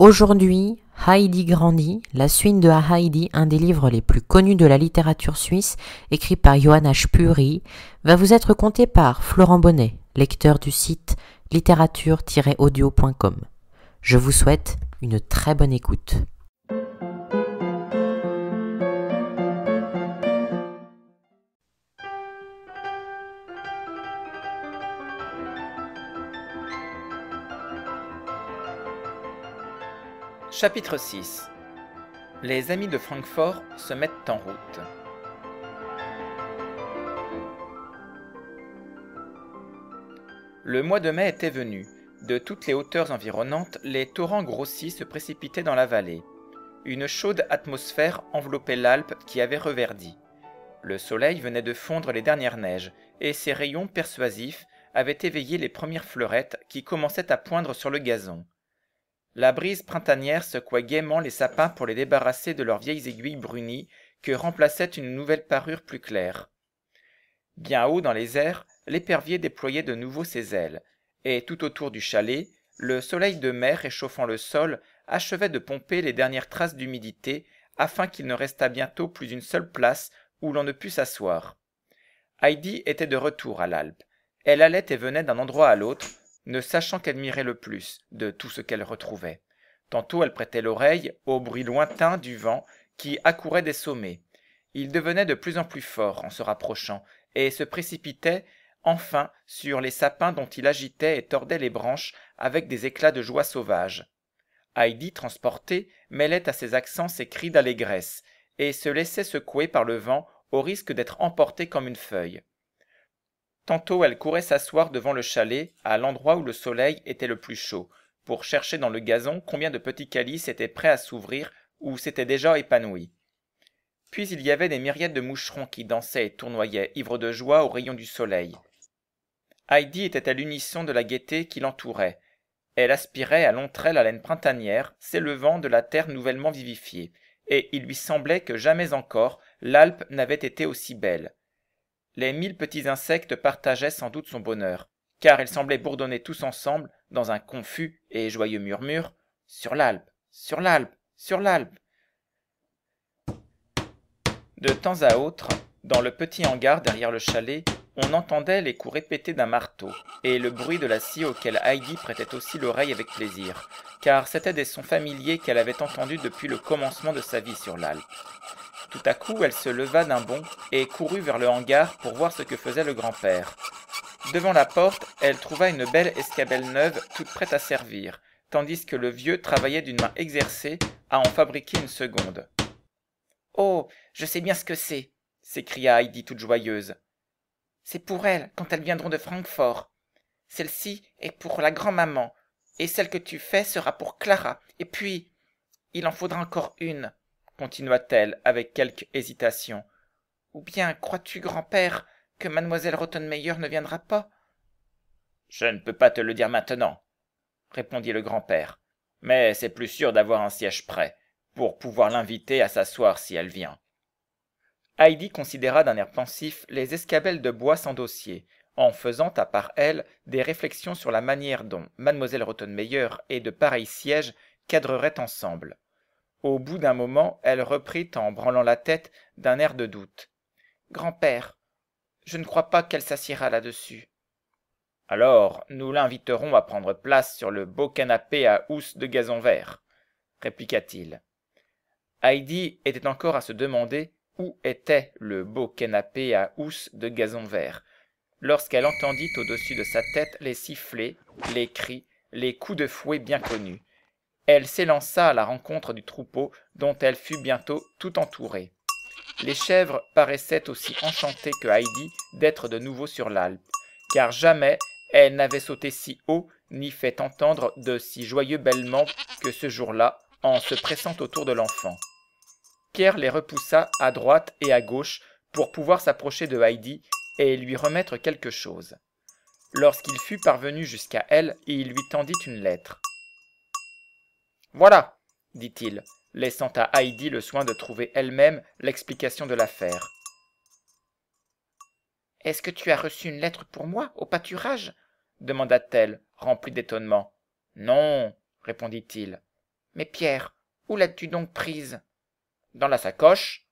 Aujourd'hui, Heidi Grandi, la suite de Heidi, un des livres les plus connus de la littérature suisse, écrit par Johanna Spuri, va vous être conté par Florent Bonnet, lecteur du site littérature-audio.com. Je vous souhaite une très bonne écoute. Chapitre 6 Les amis de Francfort se mettent en route. Le mois de mai était venu. De toutes les hauteurs environnantes, les torrents grossis se précipitaient dans la vallée. Une chaude atmosphère enveloppait l'Alpe qui avait reverdi. Le soleil venait de fondre les dernières neiges, et ses rayons persuasifs avaient éveillé les premières fleurettes qui commençaient à poindre sur le gazon la brise printanière secouait gaiement les sapins pour les débarrasser de leurs vieilles aiguilles brunies que remplaçait une nouvelle parure plus claire bien haut dans les airs l'épervier déployait de nouveau ses ailes et tout autour du chalet le soleil de mer réchauffant le sol achevait de pomper les dernières traces d'humidité afin qu'il ne restât bientôt plus une seule place où l'on ne pût s'asseoir heidi était de retour à l'alpe elle allait et venait d'un endroit à l'autre ne sachant qu'admirer le plus de tout ce qu'elle retrouvait. Tantôt elle prêtait l'oreille au bruit lointain du vent qui accourait des sommets. Il devenait de plus en plus fort en se rapprochant, et se précipitait enfin sur les sapins dont il agitait et tordait les branches avec des éclats de joie sauvage. Heidi, transportée, mêlait à ses accents ses cris d'allégresse, et se laissait secouer par le vent au risque d'être emportée comme une feuille tantôt elle courait s'asseoir devant le chalet à l'endroit où le soleil était le plus chaud pour chercher dans le gazon combien de petits calices étaient prêts à s'ouvrir ou s'étaient déjà épanouis puis il y avait des myriades de moucherons qui dansaient et tournoyaient ivres de joie aux rayons du soleil heidi était à l'unisson de la gaieté qui l'entourait elle aspirait à longs traits la laine printanière s'élevant de la terre nouvellement vivifiée et il lui semblait que jamais encore l'alpe n'avait été aussi belle les mille petits insectes partageaient sans doute son bonheur, car ils semblaient bourdonner tous ensemble dans un confus et joyeux murmure Sur l'Alpe, sur l'Alpe, sur l'Alpe. De temps à autre, dans le petit hangar derrière le chalet, on entendait les coups répétés d'un marteau et le bruit de la scie auquel Heidi prêtait aussi l'oreille avec plaisir, car c'était des sons familiers qu'elle avait entendus depuis le commencement de sa vie sur l'Alpe. Tout à coup, elle se leva d'un bond et courut vers le hangar pour voir ce que faisait le grand-père. Devant la porte, elle trouva une belle escabelle neuve toute prête à servir, tandis que le vieux travaillait d'une main exercée à en fabriquer une seconde. Oh, je sais bien ce que c'est s'écria Heidi toute joyeuse. C'est pour elles, quand elles viendront de Francfort. Celle-ci est pour la grand-maman, et celle que tu fais sera pour Clara, et puis. Il en faudra encore une continua-t-elle avec quelque hésitation ou bien crois-tu grand-père que mademoiselle rottenmeier ne viendra pas je ne peux pas te le dire maintenant répondit le grand-père mais c'est plus sûr d'avoir un siège prêt pour pouvoir l'inviter à s'asseoir si elle vient heidi considéra d'un air pensif les escabelles de bois sans dossier en faisant à part elle des réflexions sur la manière dont mademoiselle rottenmeier et de pareils sièges cadreraient ensemble au bout d'un moment, elle reprit en branlant la tête d'un air de doute. Grand-père, je ne crois pas qu'elle s'assiera là-dessus. Alors, nous l'inviterons à prendre place sur le beau canapé à housse de gazon vert, répliqua-t-il. Heidi était encore à se demander où était le beau canapé à housse de gazon vert, lorsqu'elle entendit au-dessus de sa tête les sifflets, les cris, les coups de fouet bien connus. Elle s'élança à la rencontre du troupeau dont elle fut bientôt tout entourée. Les chèvres paraissaient aussi enchantées que Heidi d'être de nouveau sur l'Alpe, car jamais elle n'avait sauté si haut ni fait entendre de si joyeux bêlements que ce jour-là en se pressant autour de l'enfant. Pierre les repoussa à droite et à gauche pour pouvoir s'approcher de Heidi et lui remettre quelque chose. Lorsqu'il fut parvenu jusqu'à elle, il lui tendit une lettre. Voilà, dit-il, laissant à Heidi le soin de trouver elle-même l'explication de l'affaire. Est-ce que tu as reçu une lettre pour moi au pâturage demanda-t-elle, remplie d'étonnement. Non, répondit-il. Mais Pierre, où l'as-tu donc prise Dans la sacoche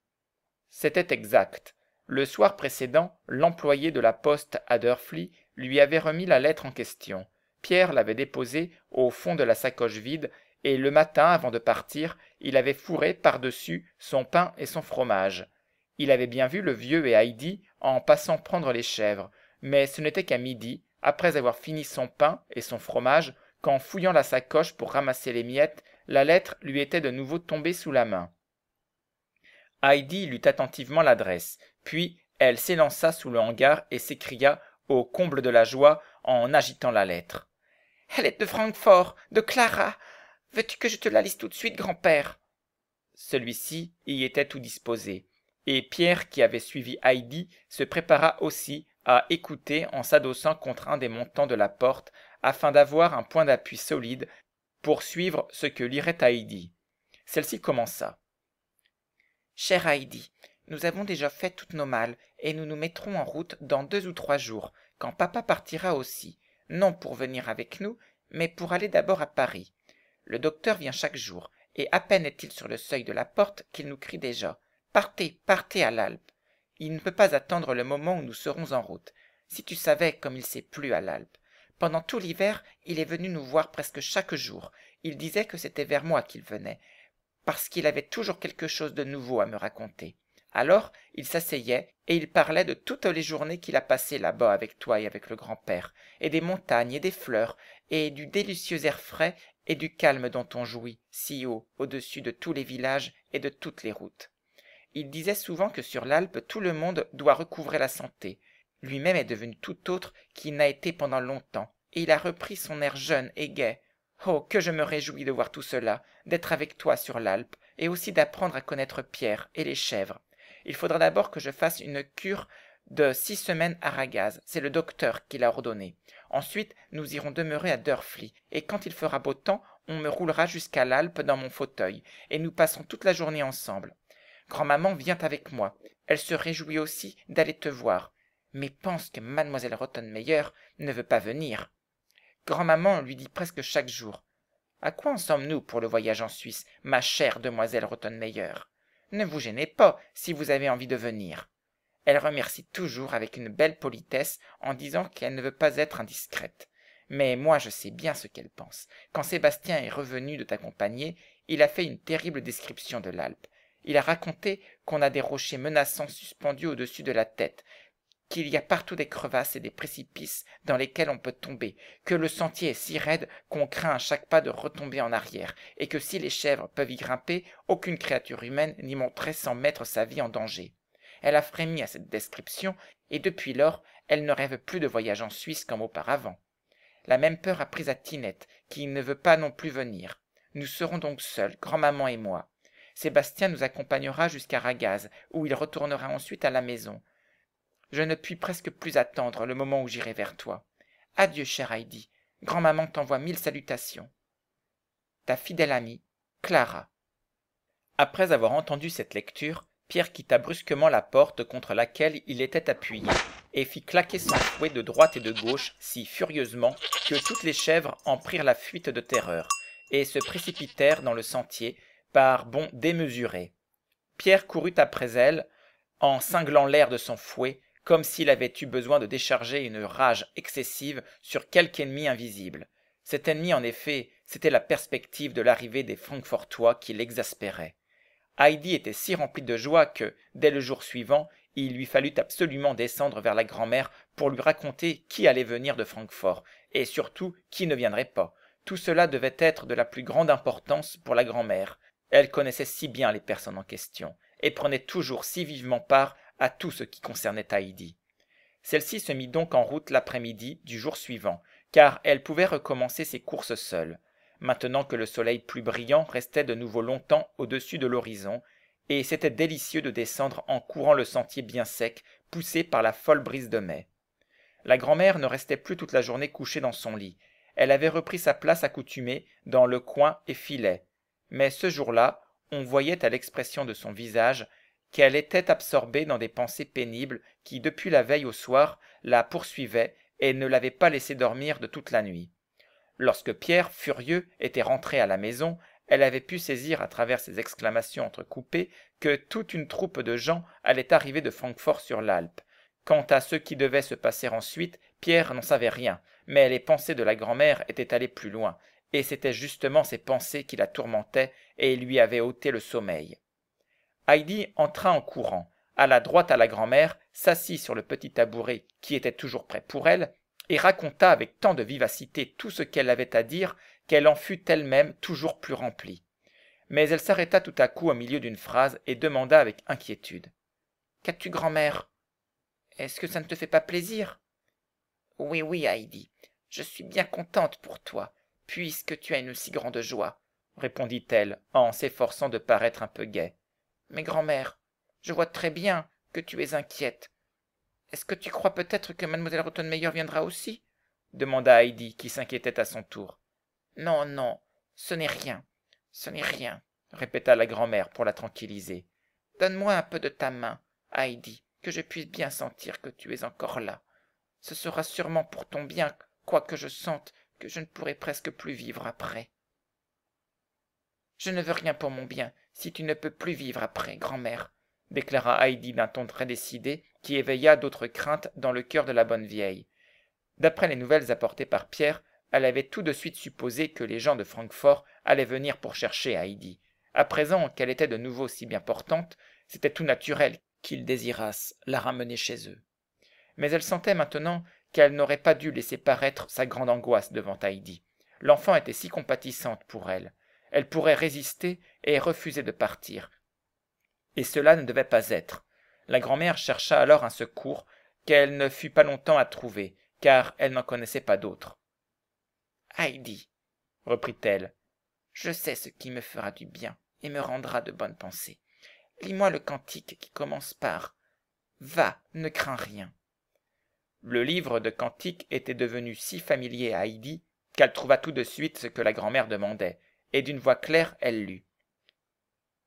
C'était exact. Le soir précédent, l'employé de la poste à Durfly lui avait remis la lettre en question. Pierre l'avait déposée au fond de la sacoche vide et le matin, avant de partir, il avait fourré par-dessus son pain et son fromage. Il avait bien vu le vieux et Heidi en passant prendre les chèvres, mais ce n'était qu'à midi, après avoir fini son pain et son fromage, qu'en fouillant la sacoche pour ramasser les miettes, la lettre lui était de nouveau tombée sous la main. Heidi lut attentivement l'adresse, puis elle s'élança sous le hangar et s'écria, au comble de la joie, en agitant la lettre. Elle est de Francfort, de Clara, veux-tu que je te la lise tout de suite, grand-père Celui-ci y était tout disposé, et Pierre, qui avait suivi Heidi, se prépara aussi à écouter en s'adossant contre un des montants de la porte, afin d'avoir un point d'appui solide pour suivre ce que lirait Heidi. Celle-ci commença. Chère Heidi, nous avons déjà fait toutes nos malles, et nous nous mettrons en route dans deux ou trois jours, quand papa partira aussi, non pour venir avec nous, mais pour aller d'abord à Paris le docteur vient chaque jour et à peine est-il sur le seuil de la porte qu'il nous crie déjà partez partez à l'alpe il ne peut pas attendre le moment où nous serons en route si tu savais comme il s'est plu à l'alpe pendant tout l'hiver il est venu nous voir presque chaque jour il disait que c'était vers moi qu'il venait parce qu'il avait toujours quelque chose de nouveau à me raconter alors il s'asseyait et il parlait de toutes les journées qu'il a passées là-bas avec toi et avec le grand-père, et des montagnes et des fleurs, et du délicieux air frais et du calme dont on jouit si haut au-dessus de tous les villages et de toutes les routes il disait souvent que sur l'alpe tout le monde doit recouvrer la santé lui-même est devenu tout autre qu'il n'a été pendant longtemps et il a repris son air jeune et gai oh que je me réjouis de voir tout cela d'être avec toi sur l'alpe et aussi d'apprendre à connaître pierre et les chèvres il faudra d'abord que je fasse une cure de six semaines à ragaz c'est le docteur qui l'a ordonné Ensuite, nous irons demeurer à Durfly, et quand il fera beau temps, on me roulera jusqu'à l'Alpe dans mon fauteuil, et nous passerons toute la journée ensemble. Grand-maman vient avec moi. Elle se réjouit aussi d'aller te voir, mais pense que mademoiselle Rottenmeier ne veut pas venir. Grand-maman lui dit presque chaque jour. À quoi en sommes-nous pour le voyage en Suisse, ma chère demoiselle Rottenmeier Ne vous gênez pas si vous avez envie de venir. Elle remercie toujours avec une belle politesse en disant qu'elle ne veut pas être indiscrète. Mais moi je sais bien ce qu'elle pense. Quand Sébastien est revenu de t'accompagner, il a fait une terrible description de l'Alpe. Il a raconté qu'on a des rochers menaçants suspendus au-dessus de la tête, qu'il y a partout des crevasses et des précipices dans lesquels on peut tomber, que le sentier est si raide qu'on craint à chaque pas de retomber en arrière, et que si les chèvres peuvent y grimper, aucune créature humaine n'y monterait sans mettre sa vie en danger elle a frémi à cette description, et depuis lors elle ne rêve plus de voyage en Suisse comme auparavant. La même peur a pris à Tinette, qui ne veut pas non plus venir. Nous serons donc seuls, grand-maman et moi. Sébastien nous accompagnera jusqu'à Ragaz, où il retournera ensuite à la maison. Je ne puis presque plus attendre le moment où j'irai vers toi. Adieu, chère Heidi. Grand-maman t'envoie mille salutations. Ta fidèle amie, Clara. Après avoir entendu cette lecture, Pierre quitta brusquement la porte contre laquelle il était appuyé, et fit claquer son fouet de droite et de gauche si furieusement que toutes les chèvres en prirent la fuite de terreur, et se précipitèrent dans le sentier par bonds démesurés. Pierre courut après elles, en cinglant l'air de son fouet, comme s'il avait eu besoin de décharger une rage excessive sur quelque ennemi invisible. Cet ennemi, en effet, c'était la perspective de l'arrivée des Francfortois qui l'exaspérait. Heidi était si remplie de joie que, dès le jour suivant, il lui fallut absolument descendre vers la grand-mère pour lui raconter qui allait venir de Francfort, et surtout qui ne viendrait pas. Tout cela devait être de la plus grande importance pour la grand-mère. Elle connaissait si bien les personnes en question, et prenait toujours si vivement part à tout ce qui concernait Heidi. Celle-ci se mit donc en route l'après-midi du jour suivant, car elle pouvait recommencer ses courses seule maintenant que le soleil plus brillant restait de nouveau longtemps au-dessus de l'horizon, et c'était délicieux de descendre en courant le sentier bien sec, poussé par la folle brise de mai. La grand'mère ne restait plus toute la journée couchée dans son lit. Elle avait repris sa place accoutumée dans le coin et filait. Mais ce jour-là, on voyait à l'expression de son visage qu'elle était absorbée dans des pensées pénibles qui, depuis la veille au soir, la poursuivaient et ne l'avaient pas laissée dormir de toute la nuit. Lorsque Pierre, furieux, était rentré à la maison, elle avait pu saisir à travers ses exclamations entrecoupées que toute une troupe de gens allait arriver de Francfort-sur-l'Alpe. Quant à ce qui devait se passer ensuite, Pierre n'en savait rien, mais les pensées de la grand-mère étaient allées plus loin, et c'était justement ces pensées qui la tourmentaient et lui avaient ôté le sommeil. Heidi entra en courant, alla droite à la grand-mère, s'assit sur le petit tabouret qui était toujours prêt pour elle, et raconta avec tant de vivacité tout ce qu'elle avait à dire qu'elle en fut elle-même toujours plus remplie. Mais elle s'arrêta tout à coup au milieu d'une phrase et demanda avec inquiétude. Qu'as-tu, grand-mère Est-ce que ça ne te fait pas plaisir Oui, oui, Heidi, je suis bien contente pour toi, puisque tu as une si grande joie, répondit-elle en s'efforçant de paraître un peu gaie. Mais grand-mère, je vois très bien que tu es inquiète, est-ce que tu crois peut-être que Mademoiselle Rottenmeier viendra aussi demanda Heidi, qui s'inquiétait à son tour. Non, non, ce n'est rien, ce n'est rien, répéta la grand-mère pour la tranquilliser. Donne-moi un peu de ta main, Heidi, que je puisse bien sentir que tu es encore là. Ce sera sûrement pour ton bien, quoique je sente que je ne pourrai presque plus vivre après. Je ne veux rien pour mon bien, si tu ne peux plus vivre après, grand-mère déclara Heidi d'un ton très décidé, qui éveilla d'autres craintes dans le cœur de la bonne vieille. D'après les nouvelles apportées par Pierre, elle avait tout de suite supposé que les gens de Francfort allaient venir pour chercher Heidi. À présent qu'elle était de nouveau si bien portante, c'était tout naturel qu'ils désirassent la ramener chez eux. Mais elle sentait maintenant qu'elle n'aurait pas dû laisser paraître sa grande angoisse devant Heidi. L'enfant était si compatissante pour elle. Elle pourrait résister et refuser de partir, et cela ne devait pas être la grand'mère chercha alors un secours qu'elle ne fut pas longtemps à trouver car elle n'en connaissait pas d'autre heidi reprit-elle je sais ce qui me fera du bien et me rendra de bonnes pensées lis-moi le cantique qui commence par va ne crains rien le livre de cantiques était devenu si familier à heidi qu'elle trouva tout de suite ce que la grand'mère demandait et d'une voix claire elle lut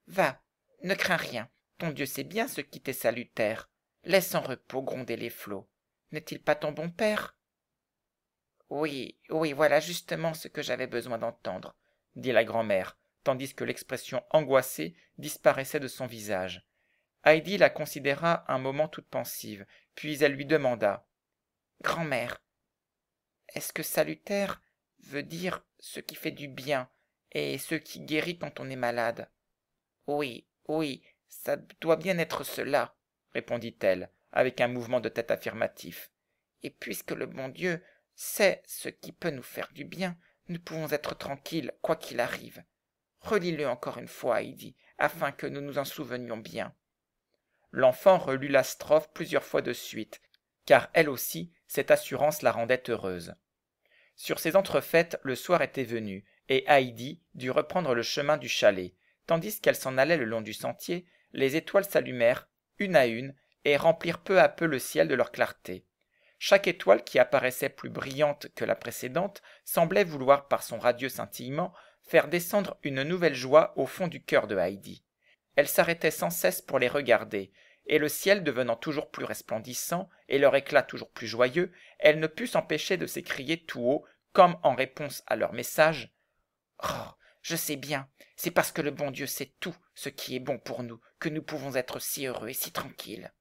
va ne crains rien, ton Dieu sait bien ce qui t'est salutaire. Laisse en repos gronder les flots. N'est-il pas ton bon père Oui, oui, voilà justement ce que j'avais besoin d'entendre, dit la grand-mère, tandis que l'expression angoissée disparaissait de son visage. Heidi la considéra un moment toute pensive, puis elle lui demanda Grand-mère, est-ce que salutaire veut dire ce qui fait du bien et ce qui guérit quand on est malade Oui, oui ça doit bien être cela répondit-elle avec un mouvement de tête affirmatif et puisque le bon dieu sait ce qui peut nous faire du bien nous pouvons être tranquilles quoi qu'il arrive relis le encore une fois heidi afin que nous nous en souvenions bien l'enfant relut la strophe plusieurs fois de suite car elle aussi cette assurance la rendait heureuse sur ces entrefaites le soir était venu et heidi dut reprendre le chemin du chalet tandis qu'elle s'en allait le long du sentier les étoiles s'allumèrent une à une et remplirent peu à peu le ciel de leur clarté chaque étoile qui apparaissait plus brillante que la précédente semblait vouloir par son radieux scintillement faire descendre une nouvelle joie au fond du cœur de Heidi. Elle s'arrêtait sans cesse pour les regarder, et le ciel devenant toujours plus resplendissant et leur éclat toujours plus joyeux, elle ne put s'empêcher de s'écrier tout haut, comme en réponse à leur message. Oh, je sais bien, c'est parce que le bon Dieu sait tout ce qui est bon pour nous que nous pouvons être si heureux et si tranquilles.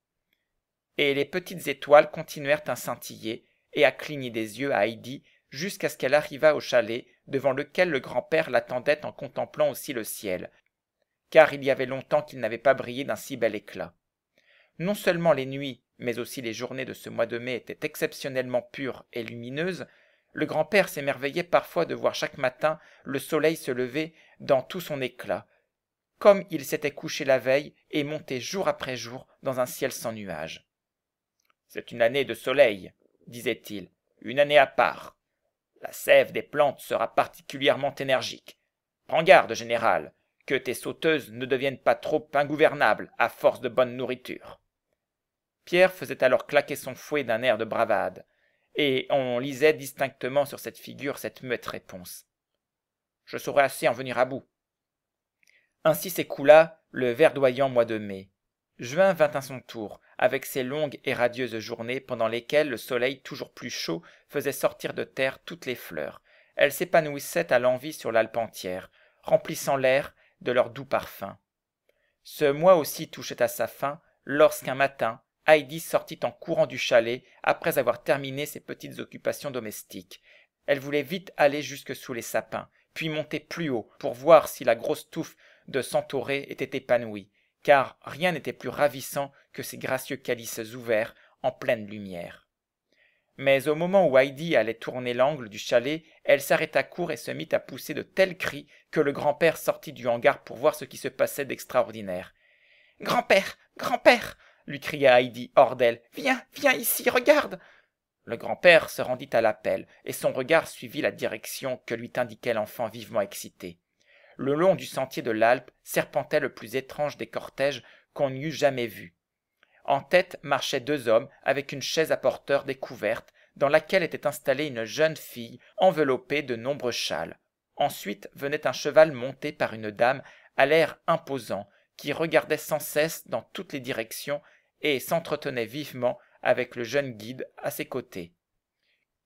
Et les petites étoiles continuèrent à scintiller et à cligner des yeux à Heidi jusqu'à ce qu'elle arrivât au chalet devant lequel le grand-père l'attendait en contemplant aussi le ciel, car il y avait longtemps qu'il n'avait pas brillé d'un si bel éclat. Non seulement les nuits, mais aussi les journées de ce mois de mai étaient exceptionnellement pures et lumineuses, le grand-père s'émerveillait parfois de voir chaque matin le soleil se lever dans tout son éclat, comme il s'était couché la veille et monté jour après jour dans un ciel sans nuages. C'est une année de soleil, disait-il, une année à part. La sève des plantes sera particulièrement énergique. Prends garde, général, que tes sauteuses ne deviennent pas trop ingouvernables à force de bonne nourriture. Pierre faisait alors claquer son fouet d'un air de bravade et on lisait distinctement sur cette figure cette muette réponse. Je saurais assez en venir à bout. Ainsi s'écoula le verdoyant mois de mai. Juin vint à son tour, avec ses longues et radieuses journées pendant lesquelles le soleil toujours plus chaud faisait sortir de terre toutes les fleurs. Elles s'épanouissaient à l'envi sur l'Alpe entière, remplissant l'air de leur doux parfum. Ce mois aussi touchait à sa fin lorsqu'un matin, Heidi sortit en courant du chalet après avoir terminé ses petites occupations domestiques. Elle voulait vite aller jusque sous les sapins, puis monter plus haut pour voir si la grosse touffe de s'entourer était épanouie, car rien n'était plus ravissant que ces gracieux calices ouverts en pleine lumière. Mais au moment où Heidi allait tourner l'angle du chalet, elle s'arrêta court et se mit à pousser de tels cris que le grand-père sortit du hangar pour voir ce qui se passait d'extraordinaire. Grand-père Grand-père lui cria Heidi hors d'elle. Viens, viens ici, regarde. Le grand-père se rendit à l'appel, et son regard suivit la direction que lui indiquait l'enfant vivement excité. Le long du sentier de l'Alpe serpentait le plus étrange des cortèges qu'on eût jamais vu. En tête marchaient deux hommes avec une chaise à porteur découverte, dans laquelle était installée une jeune fille enveloppée de nombreux châles. Ensuite venait un cheval monté par une dame à l'air imposant, qui regardait sans cesse dans toutes les directions et s'entretenait vivement avec le jeune guide à ses côtés.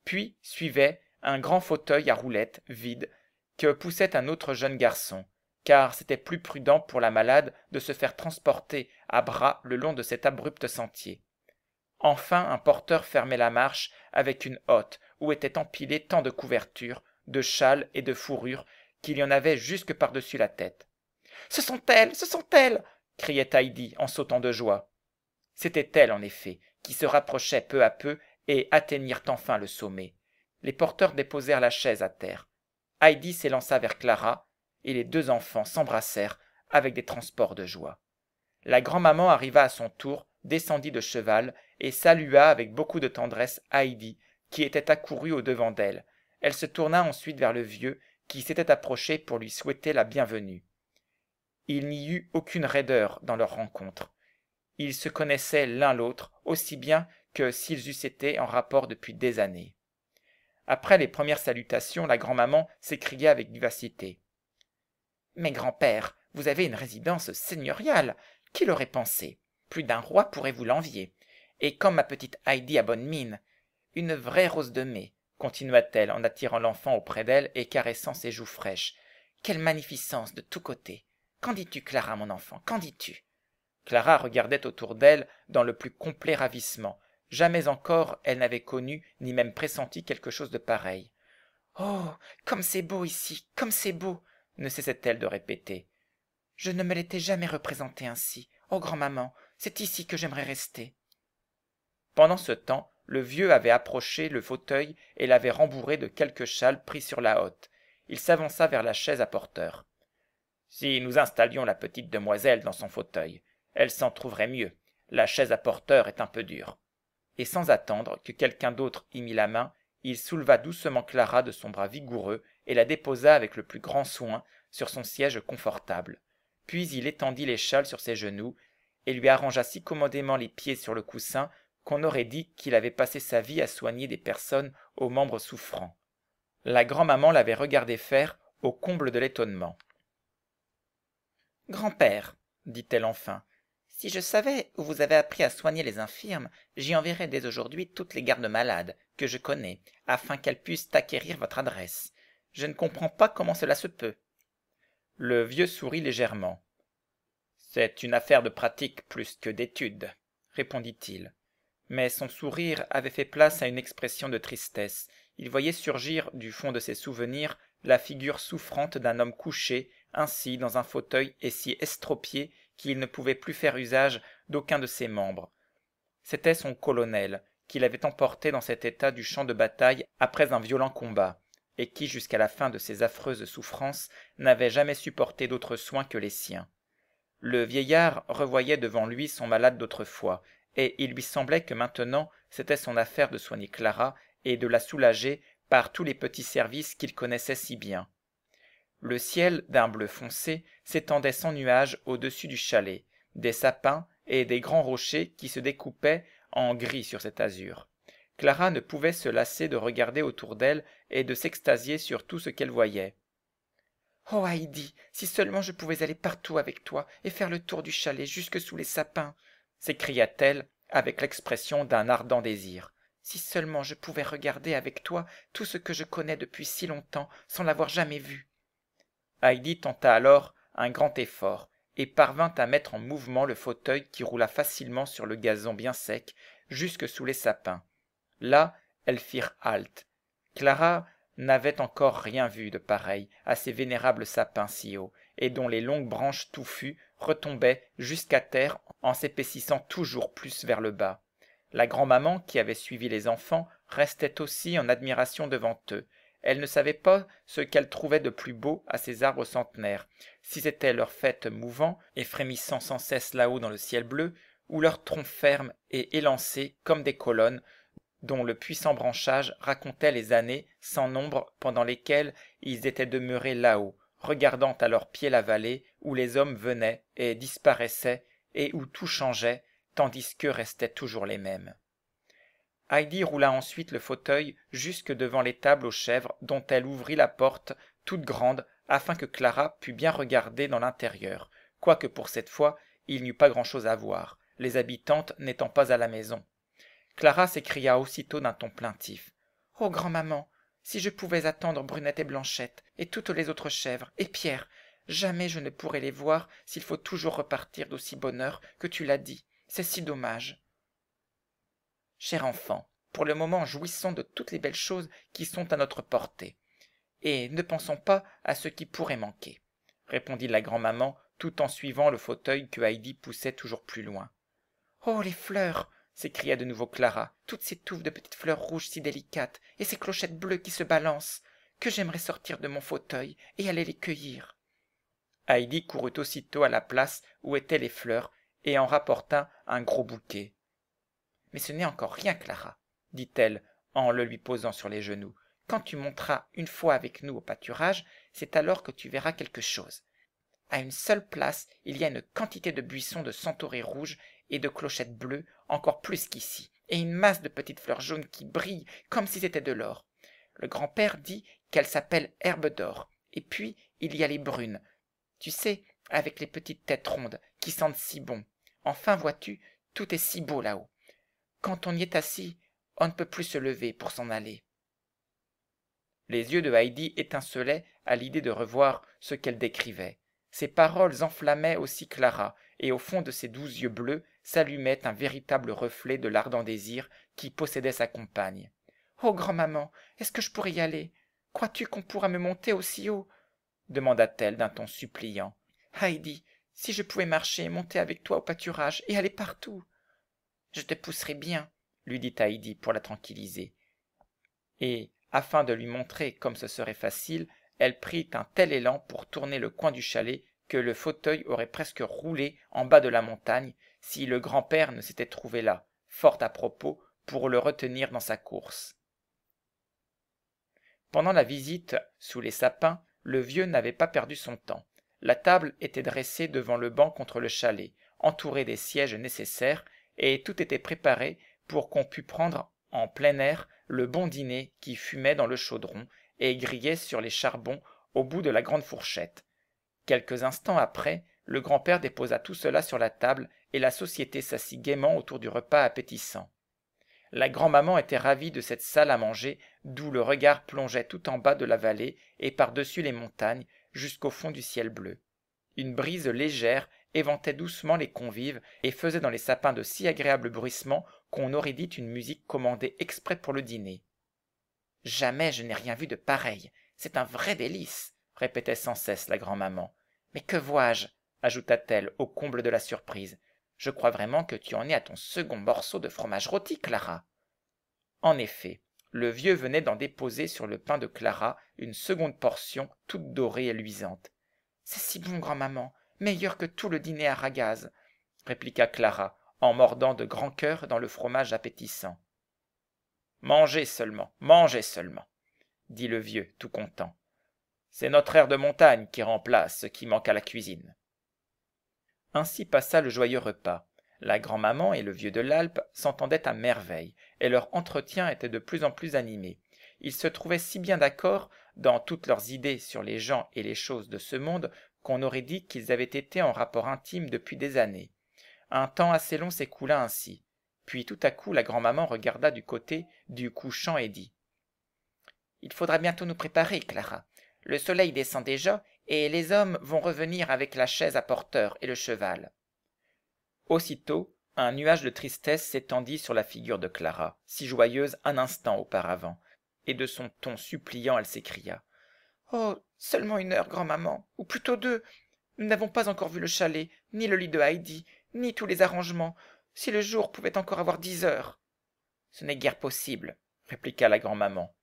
Puis suivait un grand fauteuil à roulettes vide que poussait un autre jeune garçon, car c'était plus prudent pour la malade de se faire transporter à bras le long de cet abrupt sentier. Enfin un porteur fermait la marche avec une hotte où étaient empilés tant de couvertures, de châles et de fourrures qu'il y en avait jusque par-dessus la tête. Ce sont elles, ce sont elles criait Heidi en sautant de joie c'était elle en effet qui se rapprochait peu à peu et atteignirent enfin le sommet les porteurs déposèrent la chaise à terre heidi s'élança vers clara et les deux enfants s'embrassèrent avec des transports de joie la grand-maman arriva à son tour descendit de cheval et salua avec beaucoup de tendresse heidi qui était accourue au-devant d'elle elle se tourna ensuite vers le vieux qui s'était approché pour lui souhaiter la bienvenue il n'y eut aucune raideur dans leur rencontre ils se connaissaient l'un l'autre aussi bien que s'ils eussent été en rapport depuis des années après les premières salutations la grand-maman s'écria avec vivacité mais grand-père vous avez une résidence seigneuriale qui l'aurait pensé plus d'un roi pourrait vous l'envier et comme ma petite heidi a bonne mine une vraie rose de mai continua-t-elle en attirant l'enfant auprès d'elle et caressant ses joues fraîches quelle magnificence de tous côtés qu'en dis-tu clara mon enfant qu'en dis-tu clara regardait autour d'elle dans le plus complet ravissement jamais encore elle n'avait connu ni même pressenti quelque chose de pareil oh comme c'est beau ici comme c'est beau ne cessait elle de répéter je ne me l'étais jamais représentée ainsi oh grand-maman, c'est ici que j'aimerais rester pendant ce temps le vieux avait approché le fauteuil et l'avait rembourré de quelques châles pris sur la hotte il s'avança vers la chaise à porteur. « si nous installions la petite demoiselle dans son fauteuil elle s'en trouverait mieux la chaise à porteur est un peu dure et sans attendre que quelqu'un d'autre y mît la main il souleva doucement clara de son bras vigoureux et la déposa avec le plus grand soin sur son siège confortable puis il étendit châles sur ses genoux et lui arrangea si commodément les pieds sur le coussin qu'on aurait dit qu'il avait passé sa vie à soigner des personnes aux membres souffrants la grand-maman l'avait regardé faire au comble de l'étonnement grand-père dit-elle enfin si je savais où vous avez appris à soigner les infirmes, j'y enverrais dès aujourd'hui toutes les gardes malades que je connais, afin qu'elles puissent acquérir votre adresse. Je ne comprends pas comment cela se peut. Le vieux sourit légèrement. C'est une affaire de pratique plus que d'étude, répondit-il. Mais son sourire avait fait place à une expression de tristesse. Il voyait surgir du fond de ses souvenirs la figure souffrante d'un homme couché ainsi dans un fauteuil et si estropié qu'il ne pouvait plus faire usage d'aucun de ses membres c'était son colonel qui l'avait emporté dans cet état du champ de bataille après un violent combat et qui jusqu'à la fin de ses affreuses souffrances n'avait jamais supporté d'autres soins que les siens le vieillard revoyait devant lui son malade d'autrefois et il lui semblait que maintenant c'était son affaire de soigner clara et de la soulager par tous les petits services qu'il connaissait si bien le ciel d'un bleu foncé s'étendait sans nuages au-dessus du chalet des sapins et des grands rochers qui se découpaient en gris sur cet azur clara ne pouvait se lasser de regarder autour d'elle et de s'extasier sur tout ce qu'elle voyait oh heidi si seulement je pouvais aller partout avec toi et faire le tour du chalet jusque sous les sapins s'écria-t-elle avec l'expression d'un ardent désir si seulement je pouvais regarder avec toi tout ce que je connais depuis si longtemps sans l'avoir jamais vu heidi tenta alors un grand effort et parvint à mettre en mouvement le fauteuil qui roula facilement sur le gazon bien sec jusque sous les sapins là elles firent halte clara n'avait encore rien vu de pareil à ces vénérables sapins si hauts et dont les longues branches touffues retombaient jusqu'à terre en s'épaississant toujours plus vers le bas la grand-maman qui avait suivi les enfants restait aussi en admiration devant eux elle ne savait pas ce qu'elle trouvait de plus beau à ces arbres centenaires si c'était leur fête mouvant et frémissant sans cesse là-haut dans le ciel bleu ou leurs troncs fermes et élancés comme des colonnes dont le puissant branchage racontait les années sans nombre pendant lesquelles ils étaient demeurés là-haut regardant à leurs pieds la vallée où les hommes venaient et disparaissaient et où tout changeait tandis qu'eux restaient toujours les mêmes heidi roula ensuite le fauteuil jusque devant l'étable aux chèvres dont elle ouvrit la porte toute grande afin que clara pût bien regarder dans l'intérieur quoique pour cette fois il n'y eût pas grand-chose à voir les habitantes n'étant pas à la maison clara s'écria aussitôt d'un ton plaintif oh grand-maman, si je pouvais attendre brunette et blanchette et toutes les autres chèvres et pierre jamais je ne pourrais les voir s'il faut toujours repartir d'aussi bonne heure que tu l'as dit c'est si dommage cher enfant pour le moment jouissons de toutes les belles choses qui sont à notre portée et ne pensons pas à ce qui pourrait manquer répondit la grand-maman, tout en suivant le fauteuil que heidi poussait toujours plus loin oh les fleurs s'écria de nouveau clara toutes ces touffes de petites fleurs rouges si délicates et ces clochettes bleues qui se balancent que j'aimerais sortir de mon fauteuil et aller les cueillir heidi courut aussitôt à la place où étaient les fleurs et en rapporta un gros bouquet mais ce n'est encore rien clara dit-elle en le lui posant sur les genoux quand tu monteras une fois avec nous au pâturage c'est alors que tu verras quelque chose à une seule place il y a une quantité de buissons de centauries rouges et de clochettes bleues encore plus qu'ici et une masse de petites fleurs jaunes qui brillent comme si c'était de l'or le grand-père dit qu'elle s'appelle herbe d'or et puis il y a les brunes tu sais avec les petites têtes rondes qui sentent si bon enfin vois-tu tout est si beau là-haut quand on y est assis, on ne peut plus se lever pour s'en aller. Les yeux de Heidi étincelaient à l'idée de revoir ce qu'elle décrivait. Ses paroles enflammaient aussi Clara, et au fond de ses doux yeux bleus s'allumait un véritable reflet de l'ardent désir qui possédait sa compagne. Oh, grand-maman, est-ce que je pourrais y aller Crois-tu qu'on pourra me monter aussi haut demanda-t-elle d'un ton suppliant. Heidi, si je pouvais marcher, monter avec toi au pâturage et aller partout je te pousserai bien, lui dit Heidi pour la tranquilliser. Et, afin de lui montrer comme ce serait facile, elle prit un tel élan pour tourner le coin du chalet que le fauteuil aurait presque roulé en bas de la montagne si le grand-père ne s'était trouvé là, fort à propos, pour le retenir dans sa course. Pendant la visite, sous les sapins, le vieux n'avait pas perdu son temps. La table était dressée devant le banc contre le chalet, entourée des sièges nécessaires, et tout était préparé pour qu'on pût prendre en plein air le bon dîner qui fumait dans le chaudron et grillait sur les charbons au bout de la grande fourchette quelques instants après le grand-père déposa tout cela sur la table et la société s'assit gaiement autour du repas appétissant la grand-maman était ravie de cette salle à manger d'où le regard plongeait tout en bas de la vallée et par-dessus les montagnes jusqu'au fond du ciel bleu une brise légère éventait doucement les convives et faisait dans les sapins de si agréables bruissements qu'on aurait dit une musique commandée exprès pour le dîner jamais je n'ai rien vu de pareil c'est un vrai délice répétait sans cesse la grand-maman. « mais que vois-je ajouta-t-elle au comble de la surprise je crois vraiment que tu en es à ton second morceau de fromage rôti clara en effet le vieux venait d'en déposer sur le pain de clara une seconde portion toute dorée et luisante c'est si bon grand-maman meilleur que tout le dîner à ragaz répliqua clara en mordant de grand cœur dans le fromage appétissant mangez seulement mangez seulement dit le vieux tout content c'est notre air de montagne qui remplace ce qui manque à la cuisine ainsi passa le joyeux repas la grand-maman et le vieux de l'alpe s'entendaient à merveille et leur entretien était de plus en plus animé ils se trouvaient si bien d'accord dans toutes leurs idées sur les gens et les choses de ce monde qu'on aurait dit qu'ils avaient été en rapport intime depuis des années un temps assez long s'écoula ainsi puis tout à coup la grand'maman regarda du côté du couchant et dit il faudra bientôt nous préparer clara le soleil descend déjà et les hommes vont revenir avec la chaise à porteur et le cheval aussitôt un nuage de tristesse s'étendit sur la figure de clara si joyeuse un instant auparavant et de son ton suppliant elle s'écria oh seulement une heure grand-maman, ou plutôt deux nous n'avons pas encore vu le chalet ni le lit de heidi ni tous les arrangements si le jour pouvait encore avoir dix heures ce n'est guère possible répliqua la grand-maman.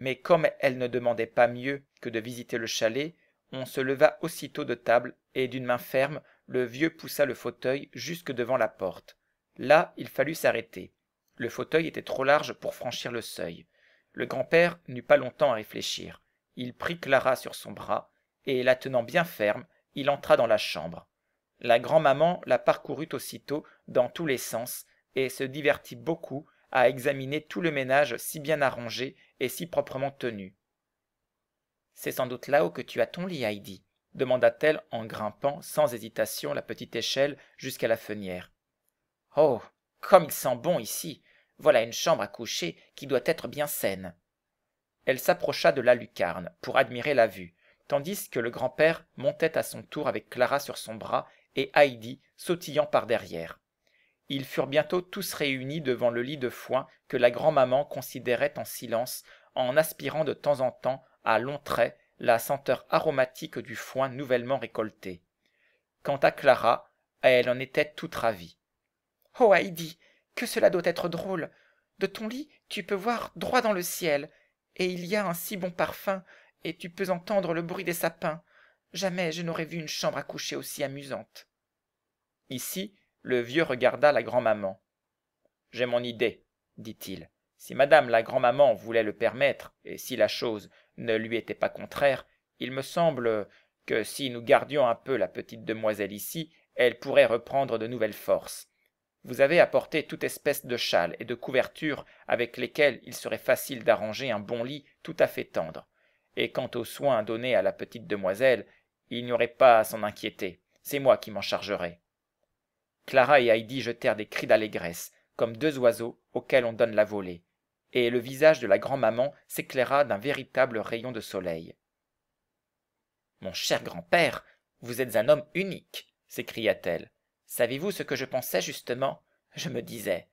mais comme elle ne demandait pas mieux que de visiter le chalet on se leva aussitôt de table et d'une main ferme le vieux poussa le fauteuil jusque devant la porte là il fallut s'arrêter le fauteuil était trop large pour franchir le seuil le grand-père n'eut pas longtemps à réfléchir il prit clara sur son bras et la tenant bien ferme il entra dans la chambre la grand-maman la parcourut aussitôt dans tous les sens et se divertit beaucoup à examiner tout le ménage si bien arrangé et si proprement tenu c'est sans doute là-haut que tu as ton lit heidi demanda-t-elle en grimpant sans hésitation la petite échelle jusqu'à la fenière oh comme il sent bon ici voilà une chambre à coucher qui doit être bien saine elle s'approcha de la lucarne pour admirer la vue tandis que le grand-père montait à son tour avec clara sur son bras et heidi sautillant par derrière ils furent bientôt tous réunis devant le lit de foin que la grand-maman considérait en silence en aspirant de temps en temps à longs traits la senteur aromatique du foin nouvellement récolté quant à clara elle en était toute ravie oh heidi que cela doit être drôle de ton lit tu peux voir droit dans le ciel et il y a un si bon parfum et tu peux entendre le bruit des sapins jamais je n'aurais vu une chambre à coucher aussi amusante ici le vieux regarda la grand-maman. « j'ai mon idée dit-il si madame la grand-maman voulait le permettre et si la chose ne lui était pas contraire il me semble que si nous gardions un peu la petite demoiselle ici elle pourrait reprendre de nouvelles forces vous avez apporté toute espèce de châle et de couverture avec lesquelles il serait facile d'arranger un bon lit tout à fait tendre et quant aux soins donnés à la petite demoiselle il n'y aurait pas à s'en inquiéter c'est moi qui m'en chargerai clara et heidi jetèrent des cris d'allégresse comme deux oiseaux auxquels on donne la volée et le visage de la grand-maman s'éclaira d'un véritable rayon de soleil mon cher grand-père vous êtes un homme unique s'écria-t-elle Savez-vous ce que je pensais justement Je me disais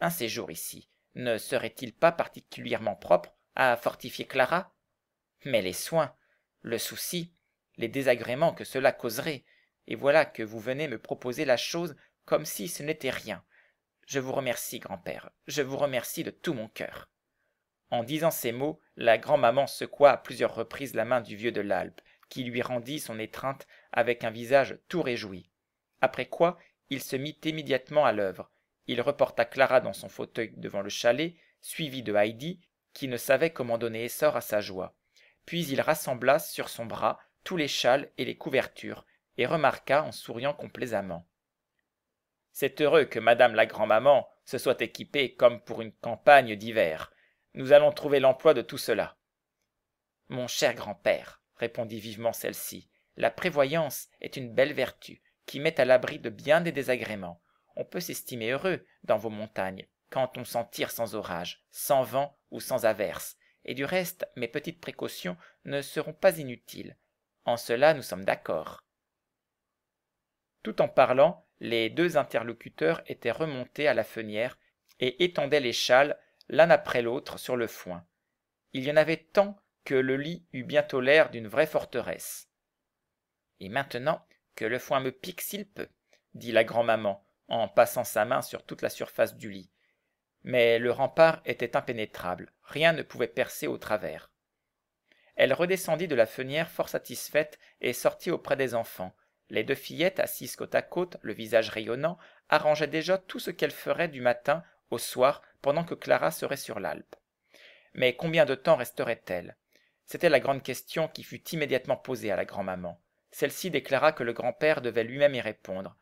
Un séjour ici ne serait-il pas particulièrement propre à fortifier Clara Mais les soins, le souci, les désagréments que cela causerait, et voilà que vous venez me proposer la chose comme si ce n'était rien. Je vous remercie, grand-père, je vous remercie de tout mon cœur. En disant ces mots, la grand-maman secoua à plusieurs reprises la main du vieux de l'Alpe, qui lui rendit son étreinte avec un visage tout réjoui après quoi il se mit immédiatement à l'œuvre il reporta clara dans son fauteuil devant le chalet suivi de heidi qui ne savait comment donner essor à sa joie puis il rassembla sur son bras tous les châles et les couvertures et remarqua en souriant complaisamment c'est heureux que madame la Grand-Maman se soit équipée comme pour une campagne d'hiver nous allons trouver l'emploi de tout cela mon cher grand-père répondit vivement celle-ci la prévoyance est une belle vertu qui met à l'abri de bien des désagréments. On peut s'estimer heureux dans vos montagnes quand on s'en tire sans orage, sans vent ou sans averse. Et du reste, mes petites précautions ne seront pas inutiles. En cela, nous sommes d'accord. Tout en parlant, les deux interlocuteurs étaient remontés à la fenière et étendaient les châles l'un après l'autre sur le foin. Il y en avait tant que le lit eut bientôt l'air d'une vraie forteresse. Et maintenant, que le foin me pique s'il peut dit la grand-maman, en passant sa main sur toute la surface du lit mais le rempart était impénétrable rien ne pouvait percer au travers elle redescendit de la fenière fort satisfaite et sortit auprès des enfants les deux fillettes assises côte à côte le visage rayonnant arrangeaient déjà tout ce qu'elles feraient du matin au soir pendant que clara serait sur l'alpe mais combien de temps resterait elle c'était la grande question qui fut immédiatement posée à la grand'maman celle-ci déclara que le grand-père devait lui-même y répondre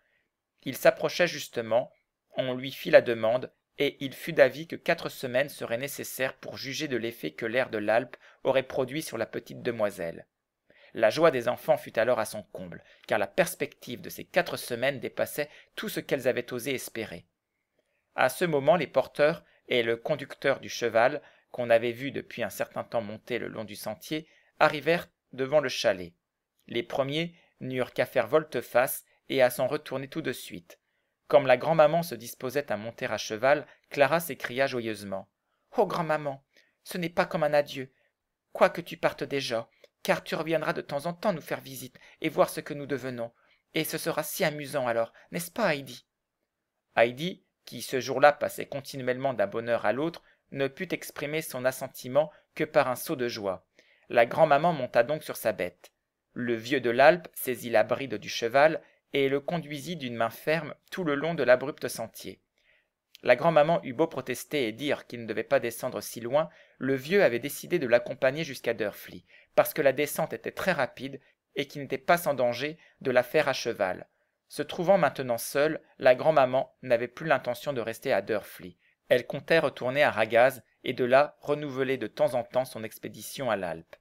il s'approchait justement on lui fit la demande et il fut d'avis que quatre semaines seraient nécessaires pour juger de l'effet que l'air de l'alpe aurait produit sur la petite demoiselle la joie des enfants fut alors à son comble car la perspective de ces quatre semaines dépassait tout ce qu'elles avaient osé espérer à ce moment les porteurs et le conducteur du cheval qu'on avait vu depuis un certain temps monter le long du sentier arrivèrent devant le chalet les premiers n'eurent qu'à faire volte-face et à s'en retourner tout de suite comme la grand-maman se disposait à monter à cheval clara s'écria joyeusement oh grand-maman, ce n'est pas comme un adieu quoique tu partes déjà car tu reviendras de temps en temps nous faire visite et voir ce que nous devenons et ce sera si amusant alors n'est-ce pas heidi heidi qui ce jour-là passait continuellement d'un bonheur à l'autre ne put exprimer son assentiment que par un saut de joie la grand-maman monta donc sur sa bête le vieux de l'alpe saisit la bride du cheval et le conduisit d'une main ferme tout le long de l'abrupt sentier la grand-maman eut beau protester et dire qu'il ne devait pas descendre si loin le vieux avait décidé de l'accompagner jusqu'à drfli parce que la descente était très rapide et qu'il n'était pas sans danger de la faire à cheval se trouvant maintenant seule la grand-maman n'avait plus l'intention de rester à drfli elle comptait retourner à ragaz et de là renouveler de temps en temps son expédition à l'alpe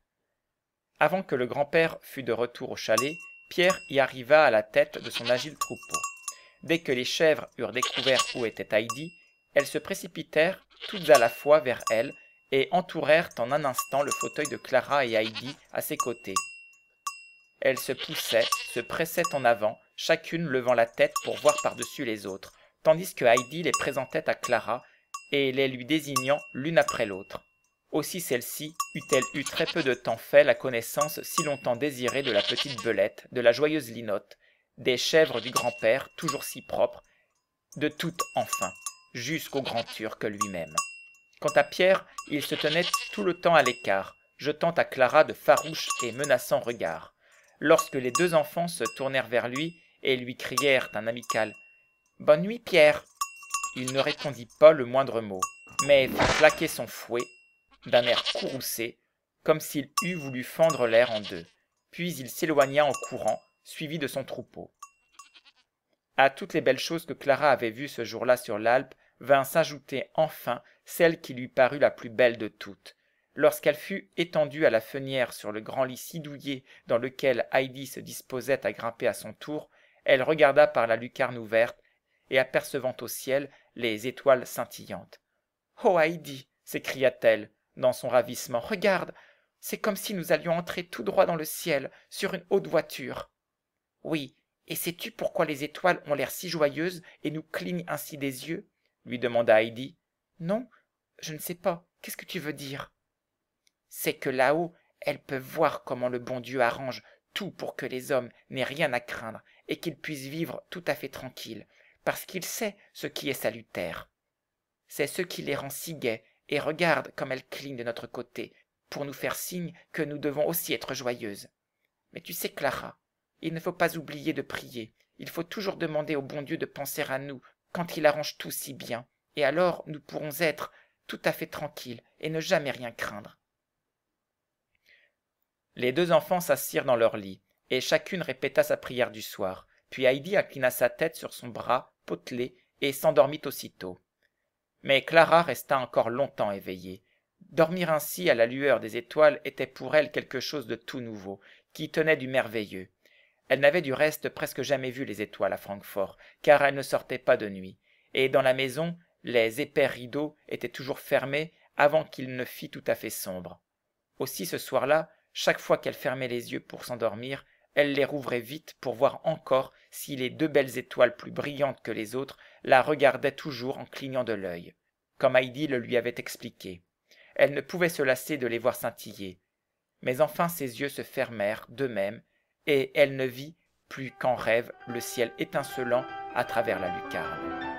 avant que le grand-père fût de retour au chalet, Pierre y arriva à la tête de son agile troupeau. Dès que les chèvres eurent découvert où était Heidi, elles se précipitèrent toutes à la fois vers elle et entourèrent en un instant le fauteuil de Clara et Heidi à ses côtés. Elles se poussaient, se pressaient en avant, chacune levant la tête pour voir par-dessus les autres, tandis que Heidi les présentait à Clara et les lui désignant l'une après l'autre. Aussi celle-ci eût-elle eu très peu de temps fait la connaissance si longtemps désirée de la petite Belette, de la joyeuse Linotte, des chèvres du grand-père, toujours si propres, de toutes enfin, jusqu'au grand Turc lui-même. Quant à Pierre, il se tenait tout le temps à l'écart, jetant à Clara de farouches et menaçants regards. Lorsque les deux enfants se tournèrent vers lui et lui crièrent un amical Bonne nuit, Pierre il ne répondit pas le moindre mot, mais fit claquer son fouet d'un air courroucé, comme s'il eût voulu fendre l'air en deux, puis il s'éloigna en courant, suivi de son troupeau. À toutes les belles choses que Clara avait vues ce jour-là sur l'Alpe vint s'ajouter enfin celle qui lui parut la plus belle de toutes. Lorsqu'elle fut étendue à la fenière sur le grand lit sidouillé dans lequel Heidi se disposait à grimper à son tour, elle regarda par la lucarne ouverte et apercevant au ciel les étoiles scintillantes. Oh Heidi s'écria-t-elle, dans son ravissement regarde c'est comme si nous allions entrer tout droit dans le ciel sur une haute voiture oui et sais-tu pourquoi les étoiles ont l'air si joyeuses et nous clignent ainsi des yeux lui demanda heidi non je ne sais pas qu'est-ce que tu veux dire c'est que là-haut elles peuvent voir comment le bon dieu arrange tout pour que les hommes n'aient rien à craindre et qu'ils puissent vivre tout à fait tranquilles parce qu'il sait ce qui est salutaire c'est ce qui les rend si gais et regarde comme elle cligne de notre côté, pour nous faire signe que nous devons aussi être joyeuses. Mais tu sais, Clara, il ne faut pas oublier de prier, il faut toujours demander au bon Dieu de penser à nous, quand il arrange tout si bien, et alors nous pourrons être tout à fait tranquilles et ne jamais rien craindre. Les deux enfants s'assirent dans leur lit, et chacune répéta sa prière du soir, puis Heidi inclina sa tête sur son bras potelé et s'endormit aussitôt mais clara resta encore longtemps éveillée dormir ainsi à la lueur des étoiles était pour elle quelque chose de tout nouveau qui tenait du merveilleux elle n'avait du reste presque jamais vu les étoiles à francfort car elle ne sortait pas de nuit et dans la maison les épais rideaux étaient toujours fermés avant qu'il ne fît tout à fait sombre aussi ce soir-là chaque fois qu'elle fermait les yeux pour s'endormir elle les rouvrait vite pour voir encore si les deux belles étoiles plus brillantes que les autres la regardaient toujours en clignant de l'œil comme heidi le lui avait expliqué elle ne pouvait se lasser de les voir scintiller mais enfin ses yeux se fermèrent d'eux-mêmes et elle ne vit plus qu'en rêve le ciel étincelant à travers la lucarne